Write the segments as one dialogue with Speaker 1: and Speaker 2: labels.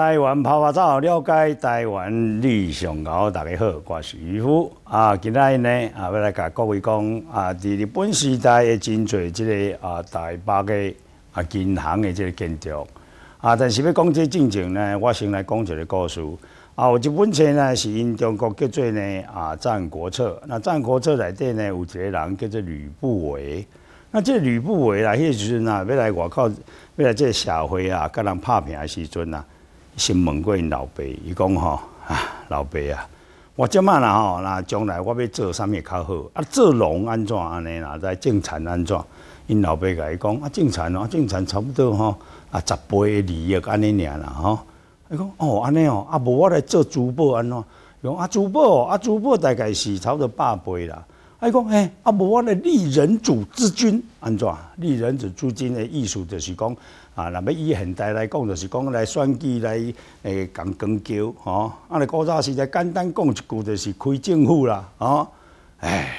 Speaker 1: 台湾跑拍照，了解台湾历史高，大家好，我是渔夫啊。今天呢，啊，要来甲各位讲啊，伫日本时代真侪即个啊，大北的啊，银行诶即个建筑啊。但是要讲即进程呢，我先来讲一个故事啊。有一本册呢是因中国叫做呢啊《战国策》。那《战国策》内底呢有一个人叫做吕不韦。那这吕不韦啦，迄个时阵啊，要来外口，要来即个社会啊，甲人拍拼诶时阵啊。先问过因老爸，伊讲吼啊，老爸啊，我即满啦吼，那将来我要做啥物较好？啊，做农安怎安尼啦？在种田安怎？因老爸甲伊讲啊，种田啊，种田差不多吼，啊十倍的利益安尼尔啦吼。伊讲哦安尼哦，啊无我来做珠宝安怎？伊讲啊珠宝啊珠宝大概是差不多百倍啦。伊讲诶，啊无我来立人主之君安怎？立人主之君的意思就是讲。啊，那要以现代来讲，就是讲来选举来诶讲公究吼，啊，你古早时代简单讲一句，就是开政府啦，哦，唉，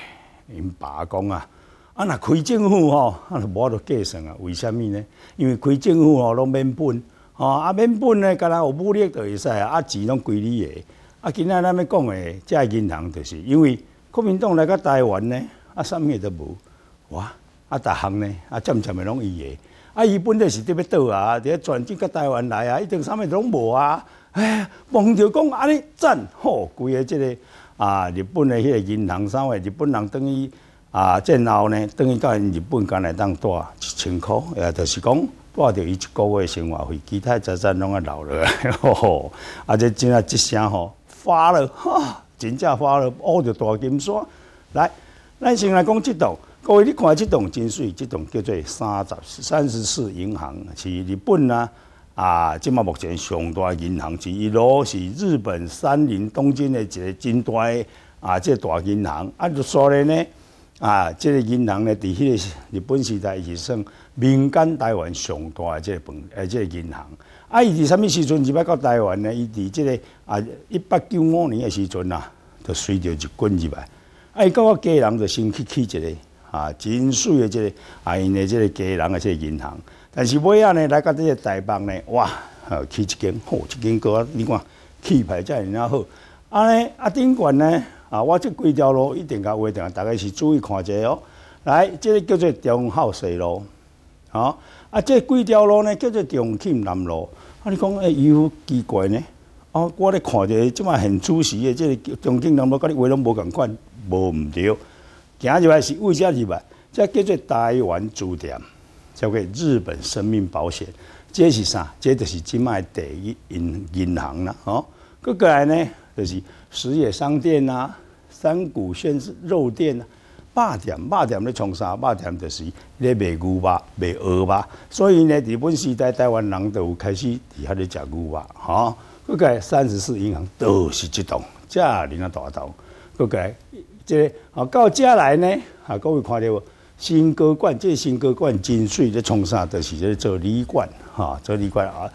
Speaker 1: 因爸讲啊，啊，若开政府吼，啊，无得计算啊，为什么呢？因为开政府吼，拢免本，哦，啊，免本呢，干若有武力就会使啊，啊，钱拢归你诶，啊，今仔咱要讲诶，这银行就是因为国民党来到台湾呢，啊，啥物都无，哇，啊，逐项呢，啊，渐渐诶拢伊诶。啊！伊本来是伫要倒啊！咧全境甲台湾来啊，一定啥物拢无啊！哎，忙着讲安尼赞吼，规个即个啊！日本的迄个银行啥话，日本人等于啊，个后呢等于到日本间来当带一千箍，也就是讲带着伊一个月生活费，其他财产拢啊留落来。吼吼，啊这真啊一声吼发了，哈，真正发了，五着大金山。来，咱先来讲这道。各位，你看，即栋真水，即栋叫做三十、三十四银行，是日本呐啊。即嘛目前上大银行，是老是日本三菱、东京的一个真大啊，即大银行。啊，就说嘞呢啊，即个银行呢，在迄个日本时代是算民间台湾上大即个本诶，即个银行。啊，伊伫什物时阵？入来到台湾呢？伊伫即个啊，一八九五年的时阵啊，就随着日军入来。啊，伊到我家人就先去起一个。啊，真水的即个，啊因的即个家人啊，即个银行，但是尾啊呢，来到即个大房呢，哇，起一间好，一间阁，你看气派尔啊好。啊呢，啊顶管呢，啊我即几条路一定个话，定啊，大概是注意看者哦。来，即个叫做中孝西路，好，啊即几条路呢叫做重庆南路。啊你讲诶，有奇怪呢？哦，我咧看着即嘛很出奇的，个重庆南路甲你话拢无共款，无毋对。行入来是为啥？入来，这叫做台湾驻店，交给日本生命保险。这是啥？这就是即卖第一银银行啦。哦，搁过来呢，就是实野商店呐，三股轩肉店呐，肉店肉店咧，长啥？肉店就是咧卖牛肉、卖鹅肉。所以呢，日本时代台湾人都有开始在遐咧食牛肉哦，搁来三十四银行都是一栋，遮尔啊大栋。个个，这到遮来呢？啊，各位看到无？新高冠，这新高冠真水，在创啥？就是在做旅馆，哈，做旅馆啊，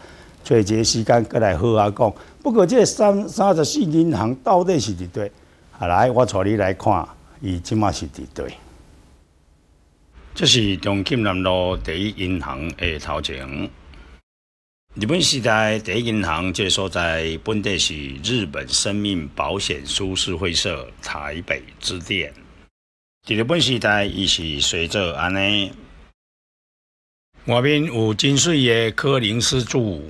Speaker 1: 找个时间过来好好讲。不过这三三十四银行到底是在对？来，我带你来看，伊即码是伫对。这是重庆南路第一银行的头前。日本时代第一银行，就是说在本地是日本生命保险株式会社台北支店。在日本时代，伊是随着安尼，外面有金贵的柯林斯柱。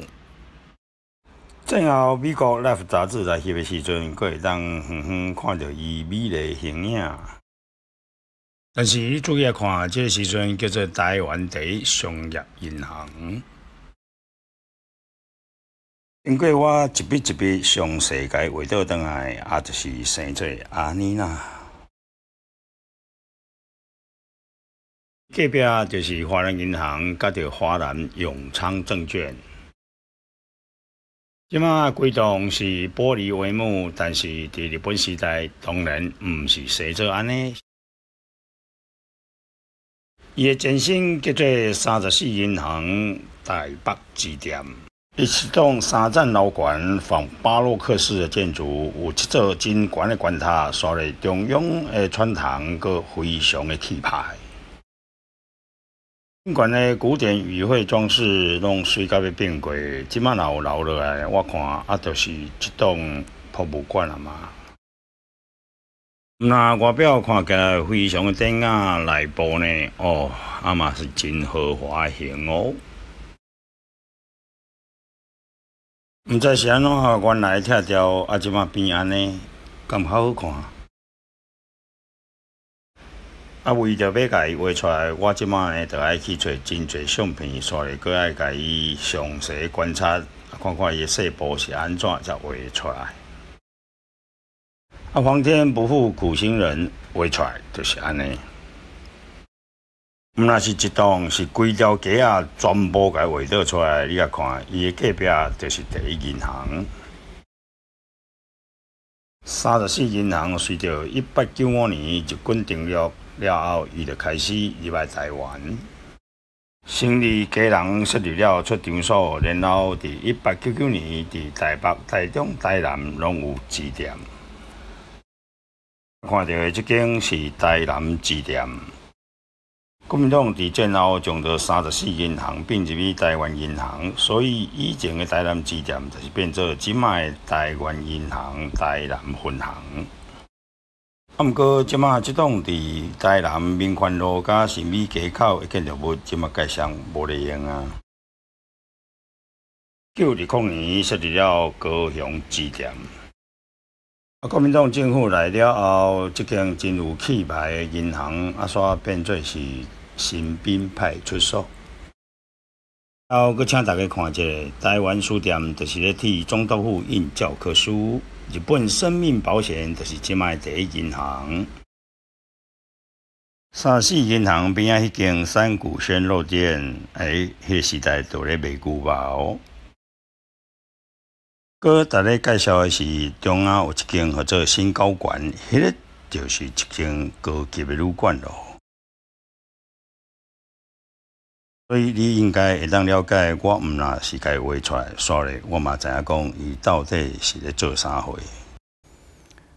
Speaker 1: 正后，美国 Life 杂志在摄的时阵，阁会当远远看到伊美丽形影。但是你注意看，即个时阵叫做台湾第一商业银行。经过我一笔一笔向世界回到倒来，也就是生做安尼啦。隔壁就是华人银行，甲着华人永昌证券。即马规栋是玻璃帷幕，但是伫日本时代当然毋是生做安尼。伊诶前身叫做三十四银行台北支店。一栋三层楼馆，仿巴洛克式的建筑，有七座金光的管塔，刷咧中央的穿堂，阁非常的气派。尽管呢，古典与会装饰，拢随的变过，即卖哪有留落来？我看啊，就是一栋博物馆啊嘛。那外表看起来非常的典雅，内部呢，哦，啊嘛是真豪华型哦。毋知是安怎，原来拆掉，啊，即马变安尼，感觉好看。啊，为着要甲伊画出来，我即马呢，着爱去找真侪相片，刷了，过爱甲伊详细观察，看看伊的细部是安怎，才画出来。啊，皇天不负苦心人，画出来就是安尼。毋若是一栋，是规条街啊，全部伊画倒出来，你啊看，伊诶隔壁就是第一银行。三十四银行随着一八九五年日军登陆了后，伊就开始入来台湾，成立家人设立了出场所，然后伫一八九九年伫台北、台中、台南拢有支店。看到的这间是台南支店。国民党伫战后将着三十四银行并入去台湾银行，所以以前的台南支店就是变做即卖台湾银行台南分行。啊，毋过即卖即档伫台南民权路甲十美街口已经着无即卖改相无得用啊。九伫去年设立了高雄支店。国民党政府来了后，一间真有气派的银行啊，煞变作是新兵派出所。后，阁请大家看一下，台湾书店就是咧替中道府印教科书。日本生命保险就是即卖第一银行。三四银行边啊，迄间山谷轩肉店，哎，迄时代都咧卖古保。今日介绍的是中央一间叫做“新高官，迄个就是一间高级的旅馆咯。所以你应该会当了解，我唔是自家画出来，刷以我嘛知影讲伊到底是在做啥货。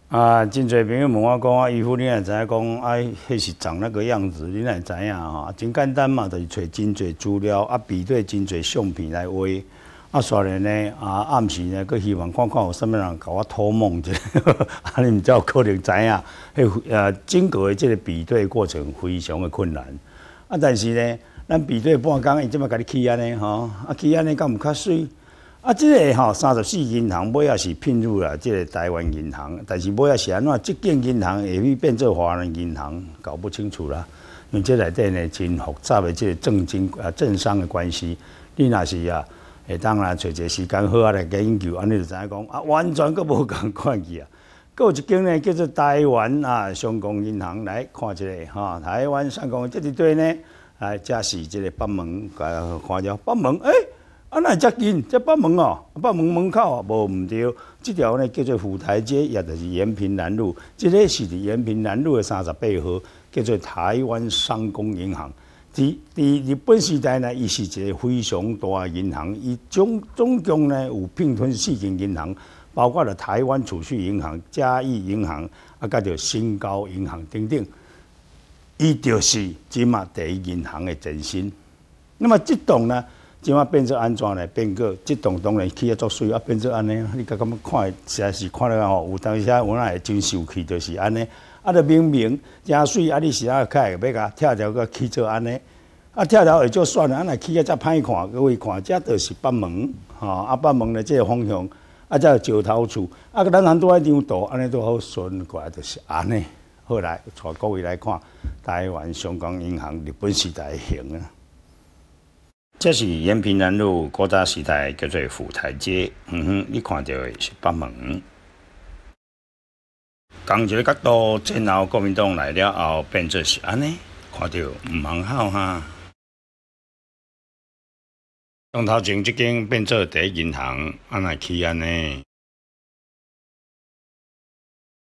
Speaker 1: 啊，真侪朋友问我讲，啊，姨夫，你也知影讲，啊，迄是长那个样子，你也知影啊，真简单嘛，就是找真侪资料啊，比对真侪相片来画。啊，所以呢，啊，暗时呢，佮希望看看有甚物人甲我托梦一下，啊，你唔知有可能知影，迄呃，整个的即个比对过程非常的困难。啊，但是呢，咱比对半工，伊即么甲你起安尼吼，啊，起安尼敢毋较水。啊，即个吼，三十四银行尾也是聘入了即个台湾银行，但是尾也是安怎，即间银行会会变做华人银行，搞不清楚啦。因为即内底呢，真复杂的即政经啊政商的关系，你若是啊。下当然找一个时间好啊来研究，安尼就知影讲啊，完全阁无共款去啊。阁 有一间呢叫做台湾啊商工银行来看一下吼，台湾商工银即支对呢，啊，这是这个北门，来看了北门，诶啊那遮近，遮北门哦，北门门口啊无毋着，这条呢叫做府台街，也著是延平南路，即个是伫延平南路的三十八号，叫做台湾商工银行。在伫日本时代呢，伊是一个非常大银行。伊总总共呢有并吞四间银行，包括了台湾储蓄银行、嘉义银行、啊加着新高银行等等。伊就是即嘛第一银行诶前身。那么这栋呢，即嘛变做安怎呢？变个这栋当然企业作衰啊，变做安尼。你家咁看，实在是看得吼，有当时我那真受气，就是安尼。啊！就明明真水，啊！你是啊开要甲跳条个汽车安尼，啊跳条也就算了，啊那汽车再歹看，各位看，这都是北门，吼啊北门即这方向，啊再石头厝，啊个咱人都爱张图，安尼都好顺过来，就是安尼。后来带各位来看，台湾、香港银行日本时代行啊。这是延平南路，古早时代叫做府台街。嗯哼，你看到的是北门。同一个角度，前后国民党来了后，变作是安尼，看到毋通好哈。从头前即间变作第一银行，安来去安尼？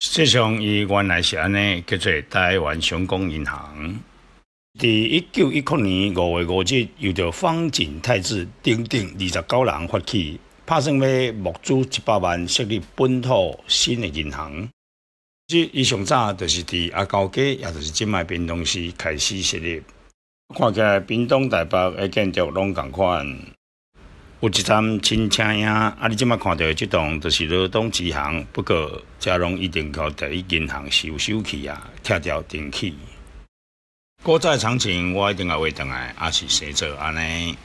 Speaker 1: 实际上，伊原来是安尼，叫做台湾成功银行。伫一九一九年五月五日，由着方景太子丁等二十九人发起，拍算要募资一百万，设立本土新的银行。伊上早就是伫阿高街，也就是即卖冰东市开始设立。看起来冰东台北的建筑拢共款，有一站亲像呀。啊，你即卖看到即栋，就是劳动支行。不过家拢一定靠第一银行收收起啊，拆掉电器。古债场景，我一定也会倒来，啊，是先做安尼。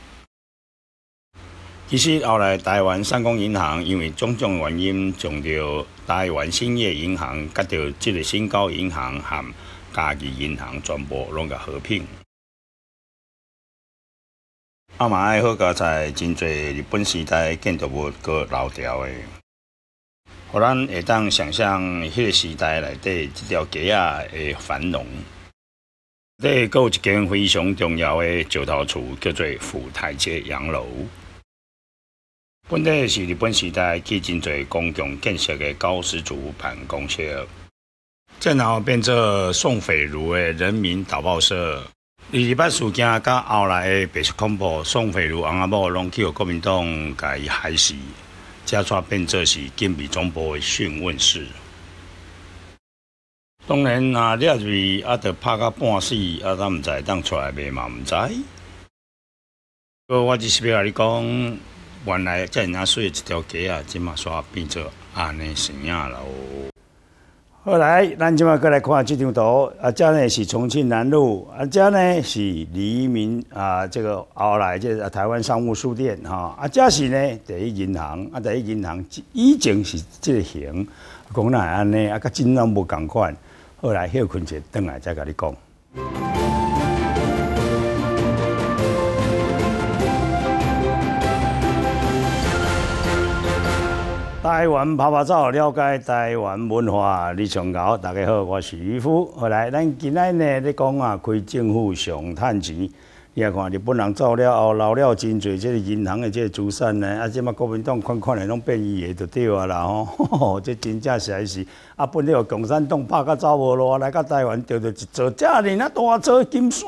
Speaker 1: 其实后来，台湾三公银行因为种种原因，从着台湾兴业银行，甲着即个新高银行、含家己银行，全部拢甲合并。阿妈爱好在真侪日本时代建筑物阁留掉诶，互咱会当想象迄个时代内底即条街啊诶繁荣。内阁有一间非常重要诶石头厝，叫做府台街洋楼。本地是日本时代去真侪公共建设的高士组办公室，再然后变作宋斐如的人民导报社。二十八事件甲后来的白色恐怖，宋斐如、黄阿伯拢去国民党改害死，这转变作是警备总部的讯问室。当然，呐抓住啊，得拍个半死，啊，咱毋知，当出来未嘛毋知。哥，我只是要甲你讲。原来在南水一条街啊，今嘛刷变成安尼成样了。后来咱今嘛过来看这张图，啊，这呢是重庆南路，啊，这呢是黎明啊，这个后来这是台湾商务书店哈，啊，这是呢第一银行，啊，第一银行，以前是这个形，讲那安尼，啊，跟金融不同款。后来小困者，等来再跟你讲。台湾拍拍照，了解台湾文化。李长高，大家好，我是渔夫。好来，咱今天呢在讲啊，开政府上趁钱。你看，日本人走了后，留了真侪即个银行的即个资产呢。啊，即马国民党款款的拢变异的就对啊啦 吼。这真正是也是。啊，本来共产党拍甲走无路，来到台湾钓到一座遮尔啊大座金山，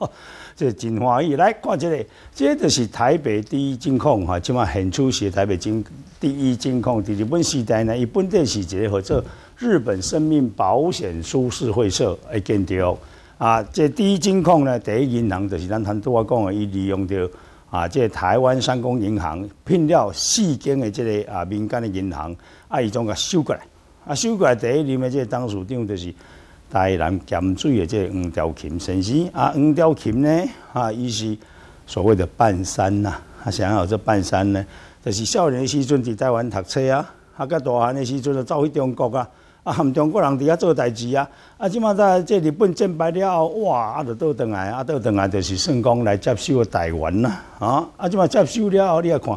Speaker 1: 这真欢喜。来看这个，这个就是台北第一金矿哈。即马现出是台北金第一金矿，伫日本时代呢，伊本底是一个合作日本生命保险株式会社会建到。啊，这第一金矿呢，第一银行就是咱曾对我讲的，伊利用着啊，这台湾三公银行聘了四间的这个啊民间的银行，啊伊将甲收过来，啊收过来第一入面这董事长就是台南咸水的这黄钓琴先生，啊黄钓琴呢，啊伊是所谓的半山呐，他想要这半山呢，就是少年时阵在台湾读书啊，啊甲大汉的时阵就走去中国啊。啊，中国人在遐做代志啊！啊，即马在即日本战败了后，哇，啊，就倒转来，啊，倒转来就是算光来接收台湾啦，啊！啊，即马接收了后，你啊看，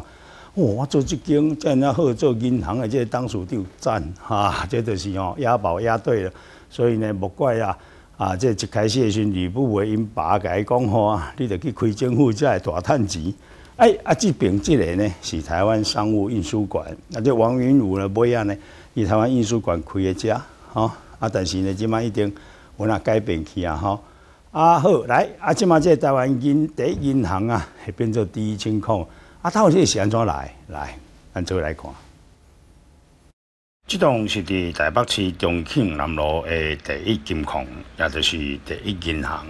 Speaker 1: 哇，做即间在那好做银行的这当属就赞，哈，这就是吼押宝押对了，所以呢，莫怪啊！啊，即一开始的时，吕不韦因爸个讲吼，你得去开政府才大赚钱。哎，啊，这边即个呢是台湾商务运输馆，啊，这王云武呢尾啊呢？以台湾艺术馆开个家，吼啊！但是呢，即马已经我那改变去啊，吼啊！好来啊！即马即台湾银第一银行啊，变做第一金控啊！到底是安怎来？来，咱这个来看，这栋是伫台北市重庆南路的第一金控，也著是第一银行。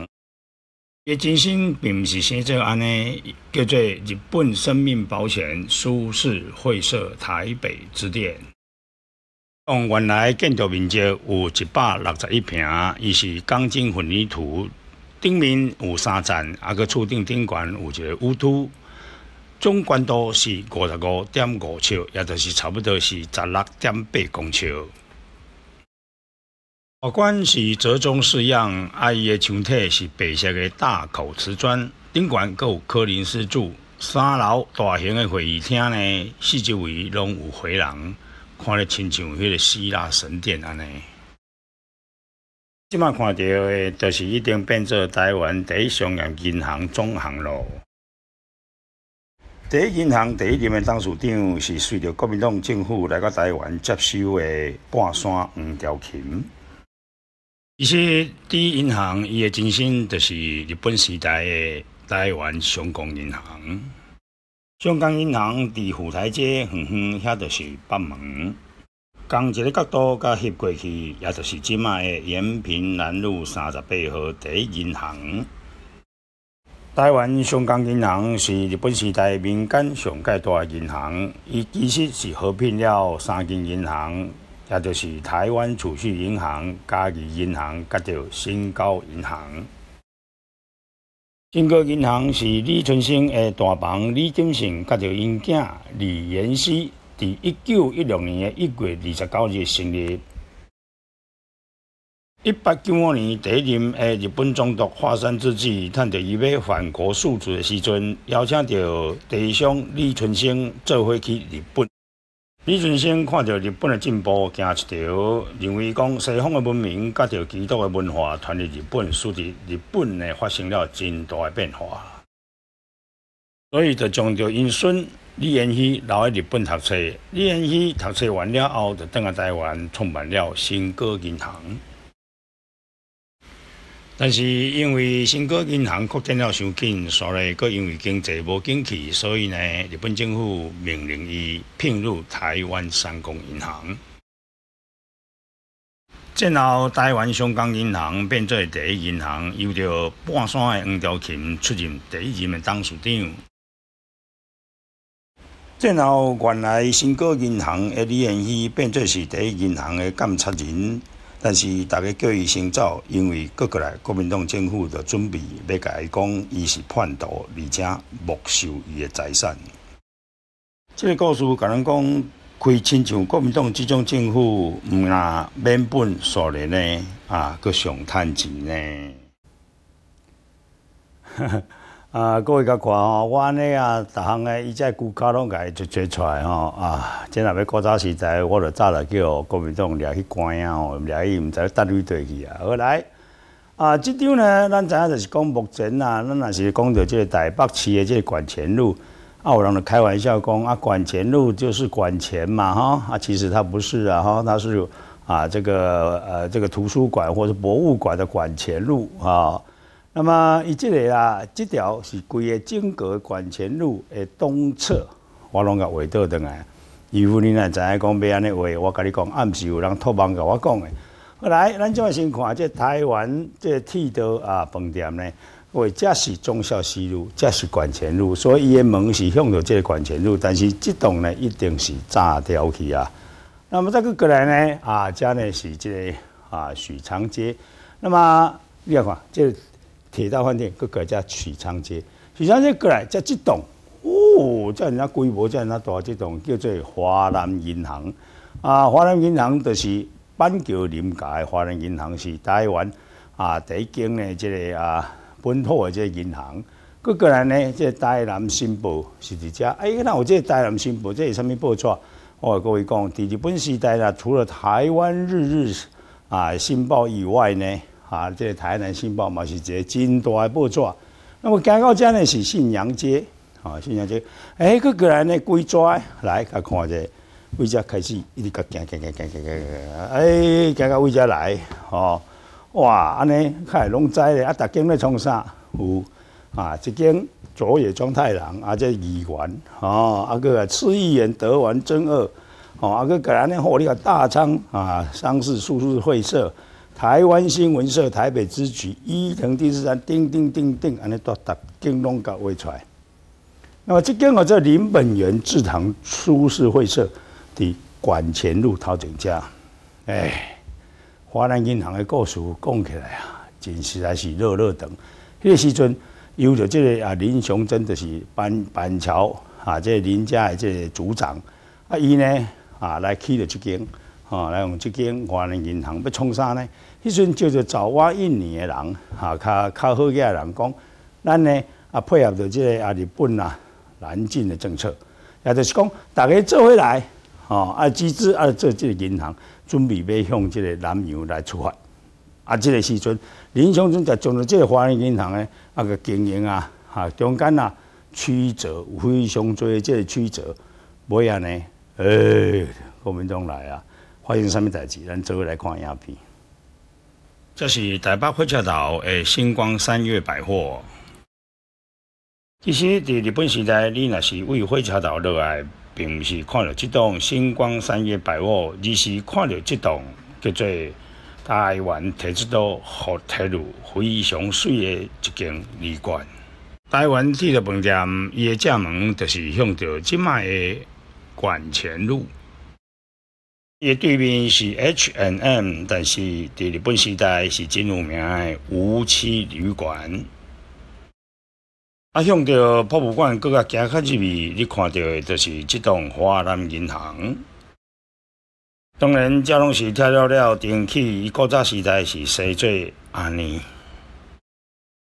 Speaker 1: 的前身并毋是写做安尼，叫做日本生命保险舒适会社台北支店。用原来建筑面积有一百六十一平，伊是钢筋混凝土，顶面有三层，啊，阁厝顶顶悬有一个屋土，总宽度是五十五点五尺，也就是差不多是十六点八公尺。外观是折中式样，伊个墙体是白色的大口瓷砖，顶悬阁有科林斯柱，三楼大型的会议厅呢，四周围拢有回廊。看咧，亲像迄个希腊神殿安尼。即摆看到诶，就是已经变做台湾第一商业银行总行咯。第一银行第一任诶董事长是随着国民党政府来到台湾接收诶半山黄朝琴。其实第一银行伊诶前身就是日本时代诶台湾香港银行。香港银行伫虎台街远远，遐就是北门。刚一个角度甲翕过去，也著是即卖的延平南路三十八号第一银行。台湾香港银行是日本时代民间上界大银行，伊其实是合并了三间银行，也著是台湾储蓄银行、嘉义银行甲着新高银行。中国银行是李春生的大房李金盛，甲着因囝李延熙，伫一九一六年的一月二十九日成立。一八九五年，第一任的日本总督华山之际，趁着伊要反国赎罪的时阵，邀请着第兄李春生做伙去日本。李俊生看到日本的进步，走一条认为讲西方的文明，甲着基督的文化传入日本，使得日本发生了真大的变化。所以，就将着因孙李延禧留喺日本读书。李延禧读书完了后，就登下台湾创办了新歌银行。但是因为新国银行扩展了伤紧，所以佫因为经济无景气，所以呢，日本政府命令伊聘入台湾三公银行。然后台湾香港银行变做第一银行，又着半山的黄兆琴出任第一任的董事长。然后原来新国银行的李彦宏变做是第一银行的监察人。但是大家叫伊先走，因为各过来国民党政府就准备要甲伊讲，伊是叛徒，而且没收伊的财产。即个故事甲咱讲，开亲像国民党即种政府，毋啊免本，数以呢，啊，佫想趁钱呢？啊，各位家看吼，我呢啊，逐项呢，伊在古卡拢解就做出来吼啊，即难为古早时代，我著早来叫国民党掠去关啊，掠去毋知去搭旅队去啊。后来啊，这张呢，咱知影就是讲目前啊，咱也是讲到即个台北市的即个管钱路，啊，有人就开玩笑讲啊，管钱路就是管钱嘛哈啊，其实他不是啊哈，他是啊这个呃这个图书馆或是博物馆的管钱路啊。那么伊这个啊，这条是规个经阁管前路的东侧，我拢甲围到 d 来。w n 伊有你若知影讲，别安尼话，我跟你讲，暗时有人托梦甲我讲的。来，咱就先看这台湾这铁道啊，饭店呢，为这是忠孝西路，这是管前路，所以伊的门是向着这个管前路，但是这栋呢一定是炸掉去啊。那么这个过来呢啊，加呢是这个啊许昌街。那么另外款就。铁道饭店，佮改叫许昌街，许昌街过来，叫这栋，哦，叫人家规模？叫人家大这栋叫做华南银行啊。华南银行就是桥球邻的华南银行是台湾啊第一间呢，即个啊本土的即银行。佮过来呢，即《台南新报》是一家。哎，那我即《台南新报》即啥物报错？我各位讲，伫日本时代啊，除了台湾日日啊新报以外呢？啊，这台南新报嘛是一个真大的报纸。那么行到这呢是信阳街，啊，信阳街，哎，佮过人呢规抓，来佮看者，为遮开始一直佮行行行行行行，哎，行到为遮来，哦，哇，安尼看拢知咧，啊，大家咧创啥？有啊，一间佐野庄太郎，啊，这议员，哦，啊个赤议员德文真二，哦，啊个个人呢火个大仓啊，商事数字会社。台湾新闻社台北支局伊藤电视台叮叮叮叮，安尼都达叮拢搞会出嚟。那么这跟我在林本源制糖株式会社的管前路陶井家，哎，华南银行的故事讲起来啊，真是来是热热等。迄个时阵，有着这个啊林雄真，的是板板桥啊，这林家的这组长啊，伊呢啊来起了这间，吼，来用这间华南银行要冲啥呢？迄阵叫做早我印尼嘅人，哈，较较好嘅人讲，咱呢啊配合着即个啊日本啊南进嘅政策，也就是讲，大家做回来，哦，啊，集资啊，做即个银行，准备要向即个南洋来出发。啊，即个时阵，林雄春就讲到即个华人银行呢，啊个经营啊，哈，中间啊曲折，非常多即个曲折。尾啊呢，哎，过分钟来啊，发生啥物代志？咱做来看影片。这是台北火车头的星光三月百货。其实，在日本时代，你若是为火车头而来，并不是看到这栋星光三月百货，而是看到这栋叫做台湾铁道博铁路非常水的一间旅馆。台湾铁路饭店，伊的正门就是向着即卖的馆前路。诶对面是 H N M，但是伫日本时代是真有名诶，无期旅馆。啊，向着博物馆搁较行较入面，你看到诶就是即栋华南银行。当然，遮拢是拆了了，电器伊古早时代是西做安尼。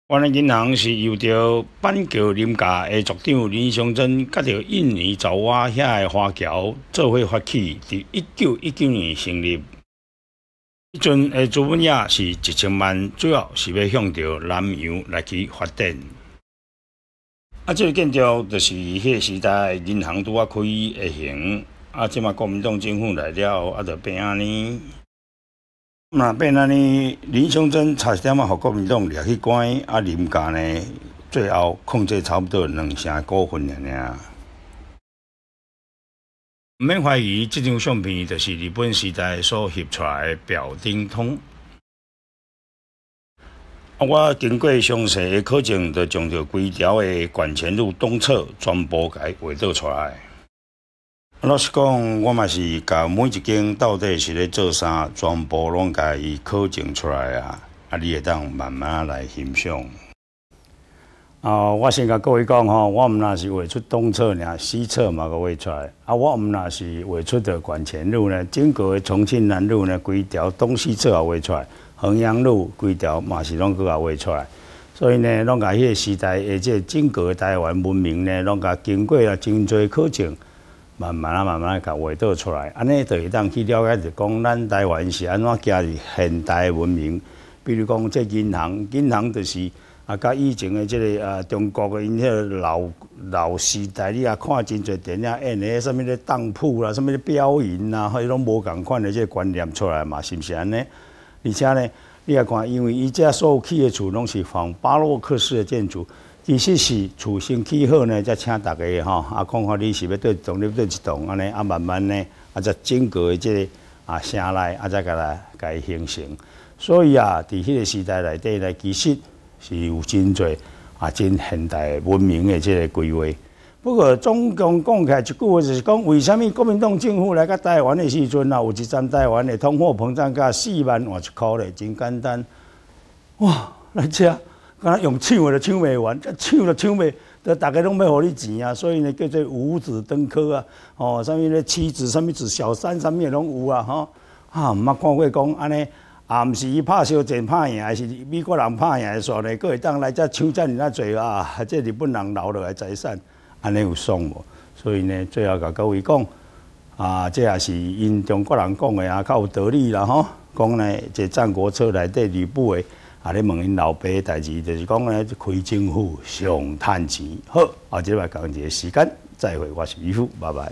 Speaker 1: 我哋银行是由着板桥林家的族长林祥珍，甲着印尼爪哇遐的华侨做伙发起，伫一九一九年成立。迄阵的资本额是一千万，主要是要向着南洋来去发展。啊，即个建筑就是迄时代银行拄啊开的型。啊，即马国民党政府来了啊就变安尼。那变安尼，林雄真差一点嘛，和国民党掠去关，啊，林家呢，最后控制差不多两成股份了呢。毋免怀疑，即张相片就是日本时代所翕出来表丁通。啊，我经过详细的考证，就将着规条的管前路东侧全部改画倒出来。老实讲，我嘛是甲每一间到底是咧做啥，全部拢甲伊考证出来啊！啊，你会当慢慢来欣赏。啊，我先甲各位讲吼，我们那是画出东侧呢，西侧嘛个画出；来。啊，我们那是画出的管前路呢，整个重庆南路呢，规条东西侧也画出，来，衡阳路规条嘛是拢个也画出。来。所以呢，拢甲迄个时代，而且整个台湾文明呢，拢甲经过了真侪考证。慢慢啊，慢慢来，甲画倒出来。安尼就一当去了解，就讲咱台湾是安怎建立现代文明。比如讲，这银行，银行就是啊，甲以前的这个呃，中国因迄老老时代，你啊看真侪电影，安的，什么的当铺啦，什么的标银啊，迄种无共款的这观念出来嘛，是不是安尼？而且呢，你啊看，因为伊遮所起的厝拢是仿巴洛克式的建筑。其实是处心气候呢，才请大家吼啊，看看你是要对动你对一同安尼啊，慢慢呢啊，再经过即个啊城内啊，再甲来甲伊形成。所以啊，在迄个时代内底呢，其实是有真多啊，真现代文明的这个规划。不过，总共讲起来一句，话就是讲为什么国民党政府来到台湾的时阵啊，有一站台湾的通货膨胀价四万五千块嘞，真简单。哇，来遮。刚刚用唱的唱袂完，唱的唱袂，都大家拢没互你钱啊，所以呢叫做五子登科啊，哦，上面呢妻子，上面子小三，上面拢有啊，哈，啊，毋捌看过讲安尼，啊，毋是伊拍小战拍赢，还是美国人拍赢的数咧，过会当来遮抢争那济啊，啊，这日本人留落来财产，安尼有爽无？所以呢，最后甲各位讲，啊，这也是因中国人讲的啊，有道理了哈，讲呢这战国策来对吕布诶。啊！你问因老爸代志，就是讲咧，开政府想赚钱。好，后即礼讲一个时间，再会。我是渔夫，拜拜。